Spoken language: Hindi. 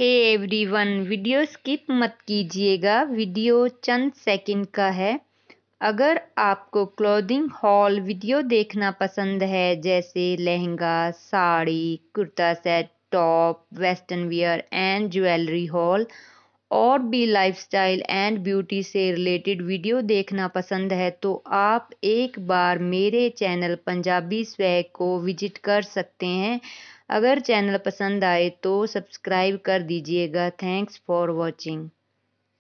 हे एवरीवन वीडियो स्किप मत कीजिएगा वीडियो चंद सेकंड का है अगर आपको क्लोथिंग हॉल वीडियो देखना पसंद है जैसे lehenga sari kurta set top western wear and jewellery haul और भी लाइफस्टाइल एंड ब्यूटी से रिलेटेड वीडियो देखना पसंद है तो आप एक बार मेरे चैनल पंजाबी स्वैग को विजिट कर सकते हैं अगर चैनल पसंद आए तो सब्सक्राइब कर दीजिएगा थैंक्स फॉर वॉचिंग